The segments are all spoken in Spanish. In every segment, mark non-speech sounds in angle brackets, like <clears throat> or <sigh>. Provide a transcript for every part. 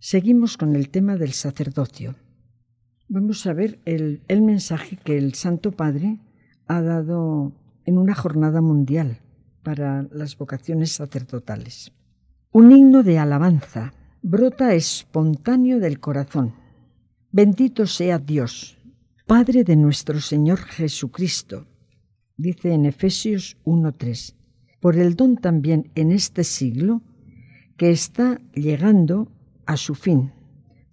Seguimos con el tema del sacerdocio. Vamos a ver el, mensaje que el Santo Padre ha dado en una jornada mundial para las vocaciones sacerdotales. Un himno de alabanza brota espontáneo del corazón. Bendito sea Dios, Padre de nuestro Señor Jesucristo, dice en Efesios 1.3, por el don también en este siglo que está llegando a su fin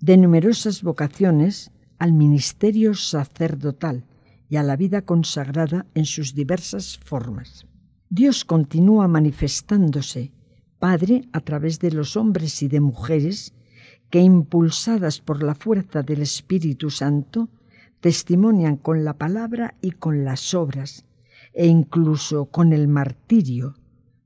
de numerosas vocaciones al ministerio sacerdotal y a la vida consagrada en sus diversas formas. Dios continúa manifestándose Padre a través de los hombres y de mujeres que, impulsadas por la fuerza del Espíritu Santo, testimonian con la palabra y con las obras, e incluso con el martirio,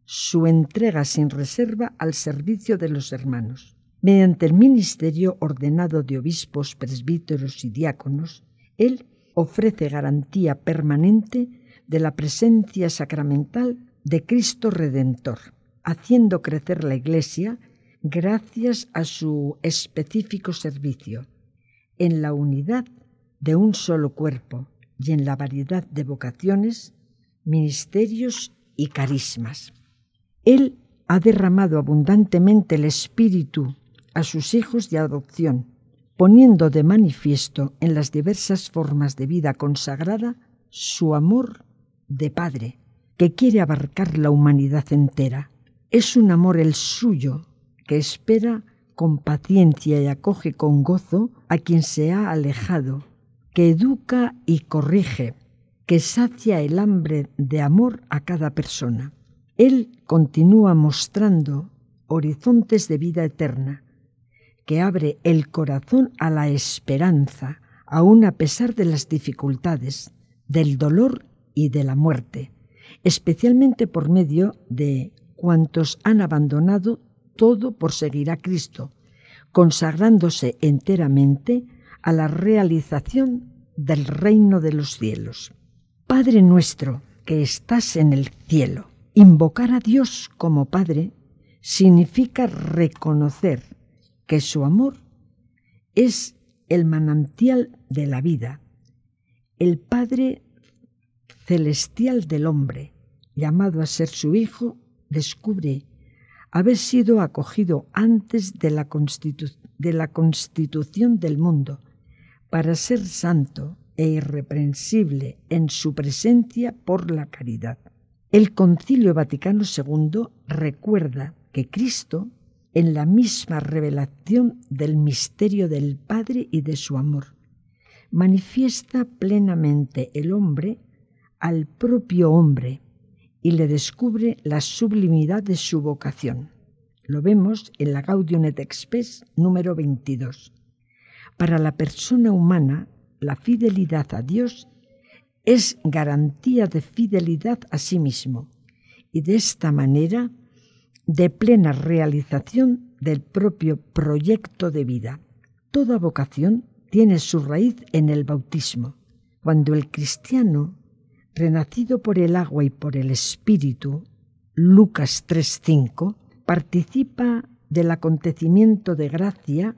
su entrega sin reserva al servicio de los hermanos. Mediante el ministerio ordenado de obispos, presbíteros y diáconos, él ofrece garantía permanente de la presencia sacramental de Cristo Redentor, haciendo crecer la Iglesia gracias a su específico servicio, en la unidad de un solo cuerpo y en la variedad de vocaciones, ministerios y carismas. Él ha derramado abundantemente el Espíritu a sus hijos de adopción, poniendo de manifiesto en las diversas formas de vida consagrada su amor de Padre, que quiere abarcar la humanidad entera. Es un amor el suyo, que espera con paciencia y acoge con gozo a quien se ha alejado, que educa y corrige, que sacia el hambre de amor a cada persona. Él continúa mostrando horizontes de vida eterna, que abre el corazón a la esperanza, aun a pesar de las dificultades, del dolor y de la muerte, especialmente por medio de cuantos han abandonado todo por seguir a Cristo, consagrándose enteramente a la realización del reino de los cielos. Padre nuestro que estás en el cielo, invocar a Dios como Padre significa reconocer que su amor es el manantial de la vida, el Padre celestial del hombre, llamado a ser su Hijo, descubre haber sido acogido antes de la, de la constitución del mundo, para ser santo e irreprensible en su presencia por la caridad. El Concilio Vaticano II recuerda que Cristo en la misma revelación del misterio del Padre y de su amor. Manifiesta plenamente el hombre al propio hombre y le descubre la sublimidad de su vocación. Lo vemos en la Gaudium et Expes número 22. Para la persona humana, la fidelidad a Dios es garantía de fidelidad a sí mismo y de esta manera de plena realización del propio proyecto de vida. Toda vocación tiene su raíz en el bautismo. Cuando el cristiano, renacido por el agua y por el Espíritu, Lucas 3.5, participa del acontecimiento de gracia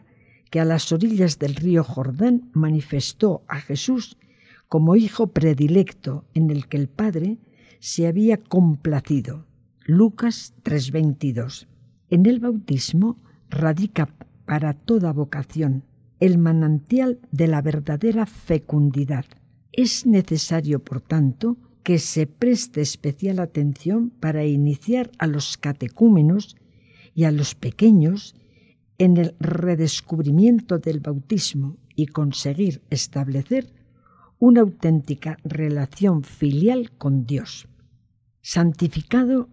que a las orillas del río Jordán manifestó a Jesús como hijo predilecto en el que el Padre se había complacido. Lucas 3:22. En el bautismo radica para toda vocación el manantial de la verdadera fecundidad. Es necesario, por tanto, que se preste especial atención para iniciar a los catecúmenos y a los pequeños en el redescubrimiento del bautismo y conseguir establecer una auténtica relación filial con Dios. Santificado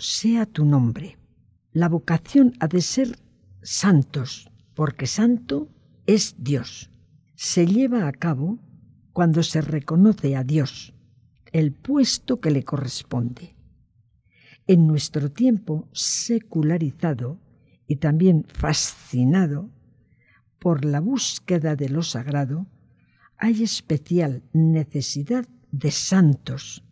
sea tu nombre. La vocación ha de ser santos, porque santo es Dios. Se lleva a cabo cuando se reconoce a Dios el puesto que le corresponde. En nuestro tiempo secularizado y también fascinado por la búsqueda de lo sagrado, hay especial necesidad de santos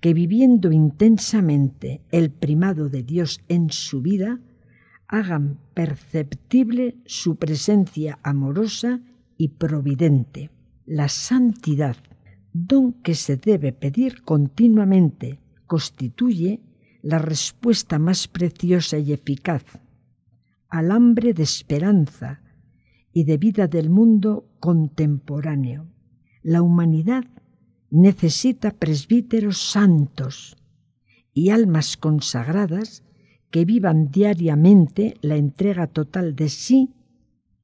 que viviendo intensamente el primado de Dios en su vida, hagan perceptible su presencia amorosa y providente. La santidad, don que se debe pedir continuamente, constituye la respuesta más preciosa y eficaz al hambre de esperanza y de vida del mundo contemporáneo. La humanidad necesita presbíteros santos y almas consagradas que vivan diariamente la entrega total de sí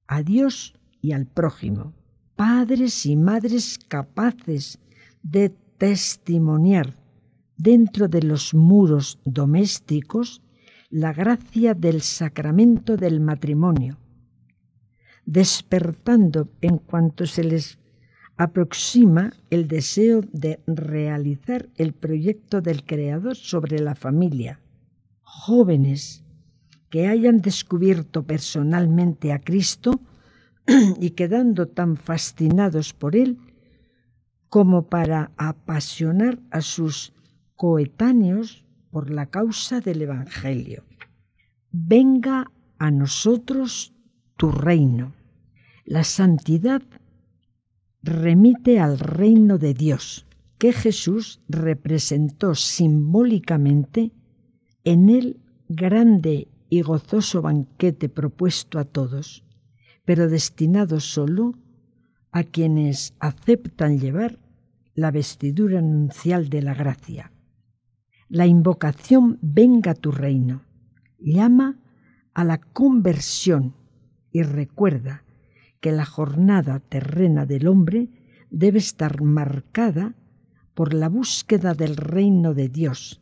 a Dios y al prójimo. Padres y madres capaces de testimoniar dentro de los muros domésticos la gracia del sacramento del matrimonio, despertando en cuanto se les aproxima el deseo de realizar el proyecto del Creador sobre la familia. Jóvenes que hayan descubierto personalmente a Cristo <clears throat> y quedando tan fascinados por Él como para apasionar a sus coetáneos por la causa del Evangelio. Venga a nosotros tu reino. La santidad remite al reino de Dios que Jesús representó simbólicamente en el grande y gozoso banquete propuesto a todos, pero destinado solo a quienes aceptan llevar la vestidura anuncial de la gracia. La invocación venga tu reino llama a la conversión y recuerda que la jornada terrena del hombre debe estar marcada por la búsqueda del reino de Dios,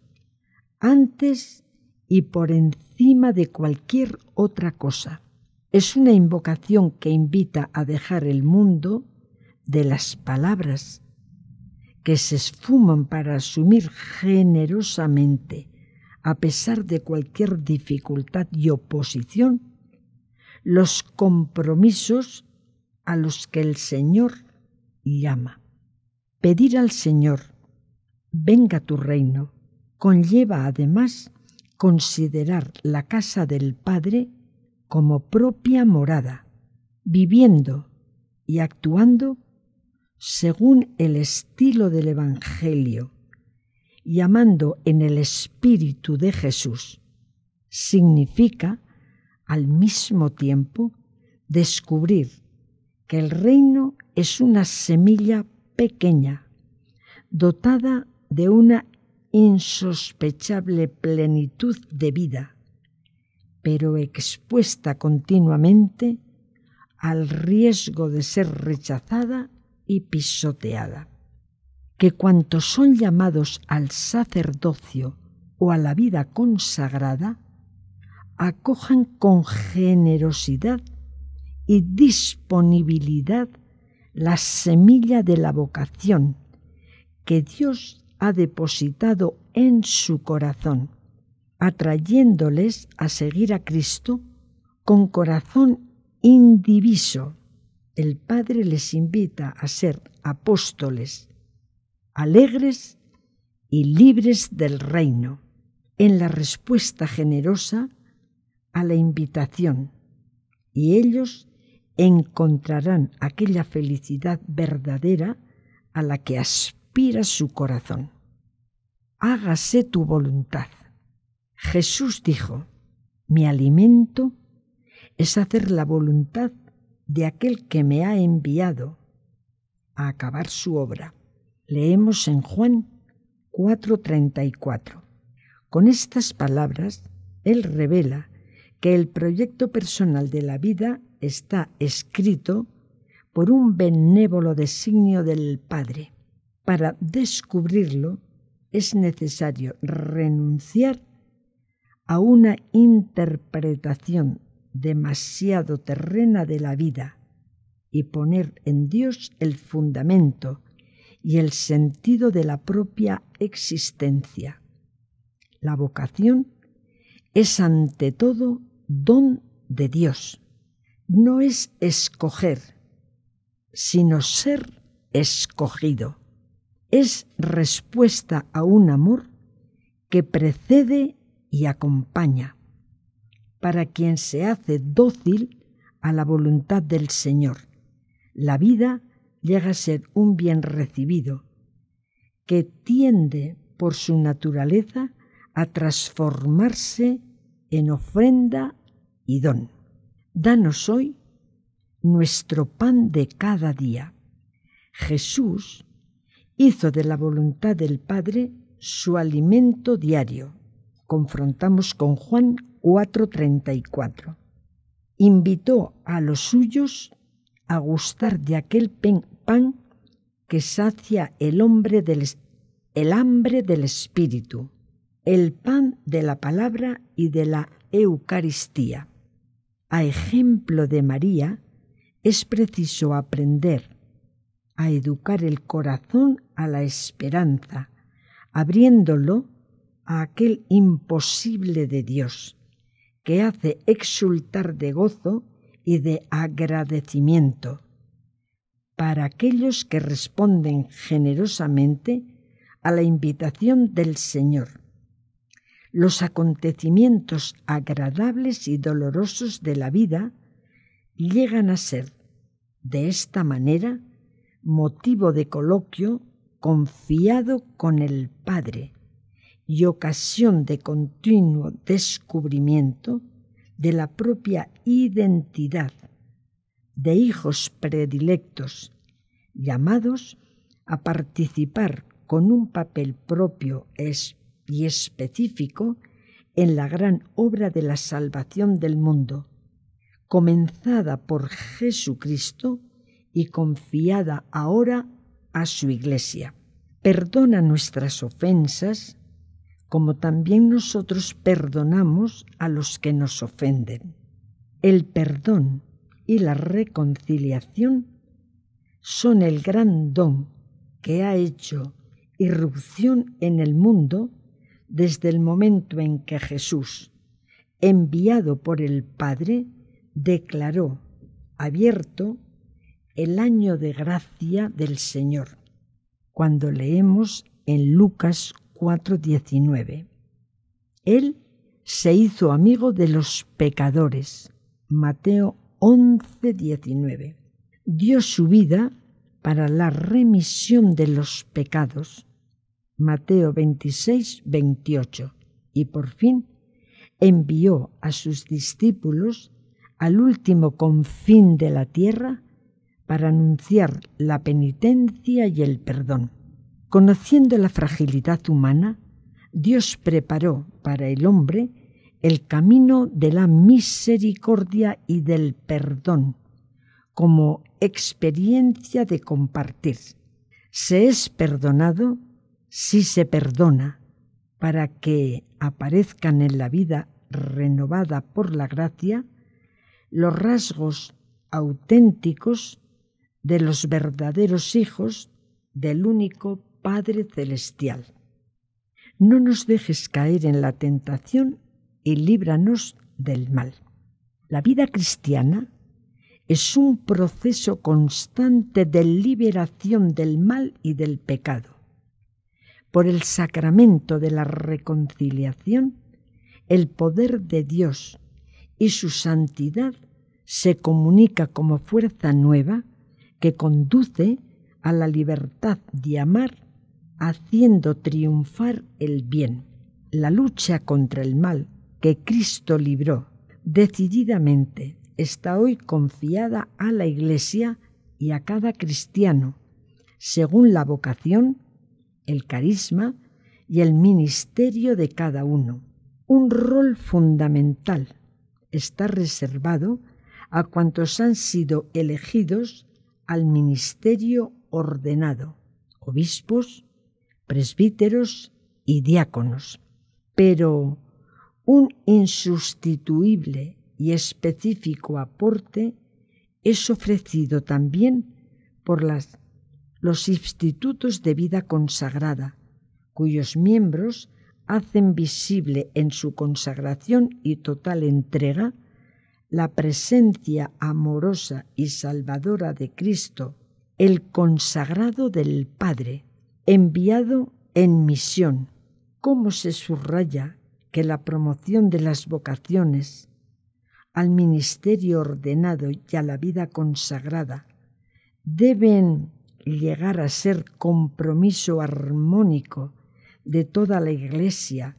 antes y por encima de cualquier otra cosa. Es una invocación que invita a dejar el mundo de las palabras que se esfuman para asumir generosamente, a pesar de cualquier dificultad y oposición, los compromisos a los que el Señor llama. Pedir al Señor, venga tu reino, conlleva además considerar la casa del Padre como propia morada, viviendo y actuando según el estilo del Evangelio, llamando en el Espíritu de Jesús, significa al mismo tiempo descubrir que el reino es una semilla pequeña, dotada de una insospechable plenitud de vida, pero expuesta continuamente al riesgo de ser rechazada y pisoteada. Que cuantos son llamados al sacerdocio o a la vida consagrada, acojan con generosidad disponibilidad la semilla de la vocación que Dios ha depositado en su corazón, atrayéndoles a seguir a Cristo con corazón indiviso. El Padre les invita a ser apóstoles, alegres y libres del reino, en la respuesta generosa a la invitación, y ellos encontrarán aquella felicidad verdadera a la que aspira su corazón. Hágase tu voluntad. Jesús dijo, mi alimento es hacer la voluntad de aquel que me ha enviado a acabar su obra. Leemos en Juan 4:34. Con estas palabras, Él revela que el proyecto personal de la vida está escrito por un benévolo designio del Padre. Para descubrirlo es necesario renunciar a una interpretación demasiado terrena de la vida y poner en Dios el fundamento y el sentido de la propia existencia. La vocación es ante todo don de Dios. No es escoger, sino ser escogido. Es respuesta a un amor que precede y acompaña para quien se hace dócil a la voluntad del Señor. La vida llega a ser un bien recibido que tiende por su naturaleza a transformarse en ofrenda Danos hoy nuestro pan de cada día. Jesús hizo de la voluntad del Padre su alimento diario. Confrontamos con Juan 4:34. Invitó a los suyos a gustar de aquel pan que sacia el hombre del el hambre del espíritu, el pan de la palabra y de la Eucaristía a ejemplo de María, es preciso aprender a educar el corazón a la esperanza, abriéndolo a aquel imposible de Dios, que hace exultar de gozo y de agradecimiento para aquellos que responden generosamente a la invitación del Señor los acontecimientos agradables y dolorosos de la vida llegan a ser, de esta manera, motivo de coloquio confiado con el Padre y ocasión de continuo descubrimiento de la propia identidad de hijos predilectos llamados a participar con un papel propio y específico en la gran obra de la salvación del mundo, comenzada por Jesucristo y confiada ahora a su Iglesia. Perdona nuestras ofensas, como también nosotros perdonamos a los que nos ofenden. El perdón y la reconciliación son el gran don que ha hecho irrupción en el mundo desde el momento en que Jesús, enviado por el Padre, declaró abierto el año de gracia del Señor, cuando leemos en Lucas 4:19. Él se hizo amigo de los pecadores, Mateo 11:19. Dio su vida para la remisión de los pecados Mateo 26, 28. Y por fin envió a sus discípulos al último confín de la tierra para anunciar la penitencia y el perdón. Conociendo la fragilidad humana, Dios preparó para el hombre el camino de la misericordia y del perdón como experiencia de compartir. Se es perdonado si se perdona para que aparezcan en la vida renovada por la gracia los rasgos auténticos de los verdaderos hijos del único Padre Celestial. No nos dejes caer en la tentación y líbranos del mal. La vida cristiana es un proceso constante de liberación del mal y del pecado por el sacramento de la reconciliación, el poder de Dios y su santidad se comunica como fuerza nueva que conduce a la libertad de amar, haciendo triunfar el bien. La lucha contra el mal que Cristo libró decididamente está hoy confiada a la Iglesia y a cada cristiano, según la vocación el carisma y el ministerio de cada uno. Un rol fundamental está reservado a cuantos han sido elegidos al ministerio ordenado, obispos, presbíteros y diáconos. Pero un insustituible y específico aporte es ofrecido también por las los institutos de vida consagrada, cuyos miembros hacen visible en su consagración y total entrega la presencia amorosa y salvadora de Cristo, el consagrado del Padre, enviado en misión. ¿Cómo se subraya que la promoción de las vocaciones al ministerio ordenado y a la vida consagrada deben llegar a ser compromiso armónico de toda la Iglesia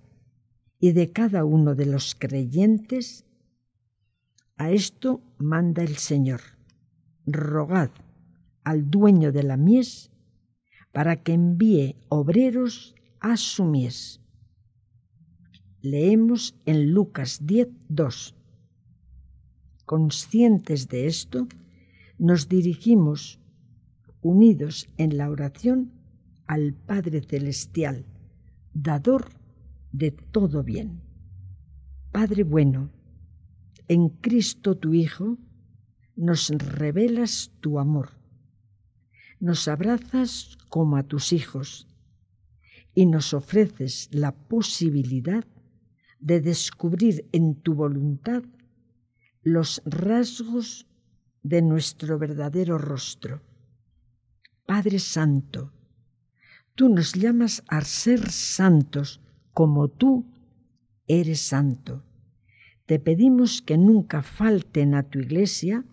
y de cada uno de los creyentes, a esto manda el Señor. Rogad al dueño de la mies para que envíe obreros a su mies. Leemos en Lucas 10.2. Conscientes de esto, nos dirigimos unidos en la oración al Padre Celestial, dador de todo bien. Padre bueno, en Cristo tu Hijo, nos revelas tu amor, nos abrazas como a tus hijos y nos ofreces la posibilidad de descubrir en tu voluntad los rasgos de nuestro verdadero rostro. Padre Santo. Tú nos llamas a ser santos como tú eres santo. Te pedimos que nunca falten a tu iglesia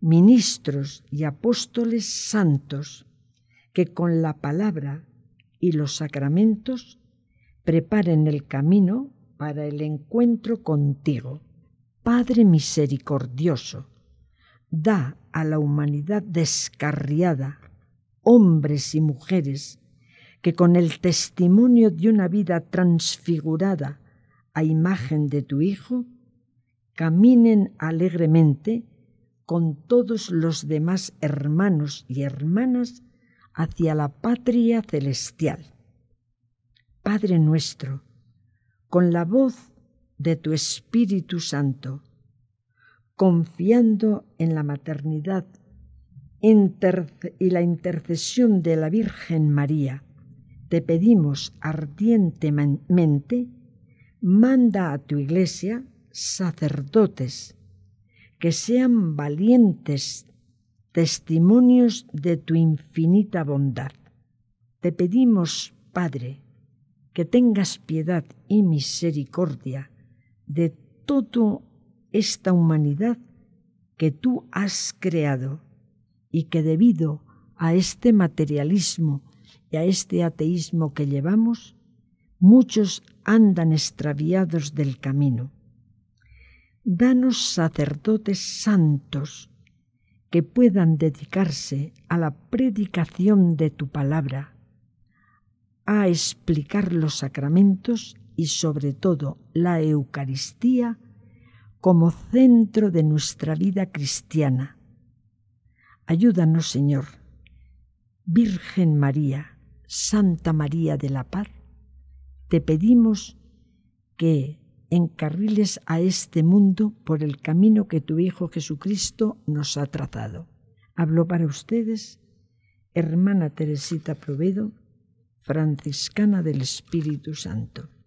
ministros y apóstoles santos que con la palabra y los sacramentos preparen el camino para el encuentro contigo. Padre misericordioso, da a la humanidad descarriada hombres y mujeres que con el testimonio de una vida transfigurada a imagen de tu Hijo, caminen alegremente con todos los demás hermanos y hermanas hacia la patria celestial. Padre nuestro, con la voz de tu Espíritu Santo, confiando en la maternidad y la intercesión de la Virgen María, te pedimos ardientemente, manda a tu iglesia sacerdotes que sean valientes testimonios de tu infinita bondad. Te pedimos, Padre, que tengas piedad y misericordia de toda esta humanidad que tú has creado y que debido a este materialismo y a este ateísmo que llevamos, muchos andan extraviados del camino. Danos sacerdotes santos que puedan dedicarse a la predicación de tu palabra, a explicar los sacramentos y sobre todo la Eucaristía como centro de nuestra vida cristiana Ayúdanos, Señor. Virgen María, Santa María de la Paz, te pedimos que encarriles a este mundo por el camino que tu Hijo Jesucristo nos ha trazado. Hablo para ustedes, hermana Teresita Provedo, franciscana del Espíritu Santo.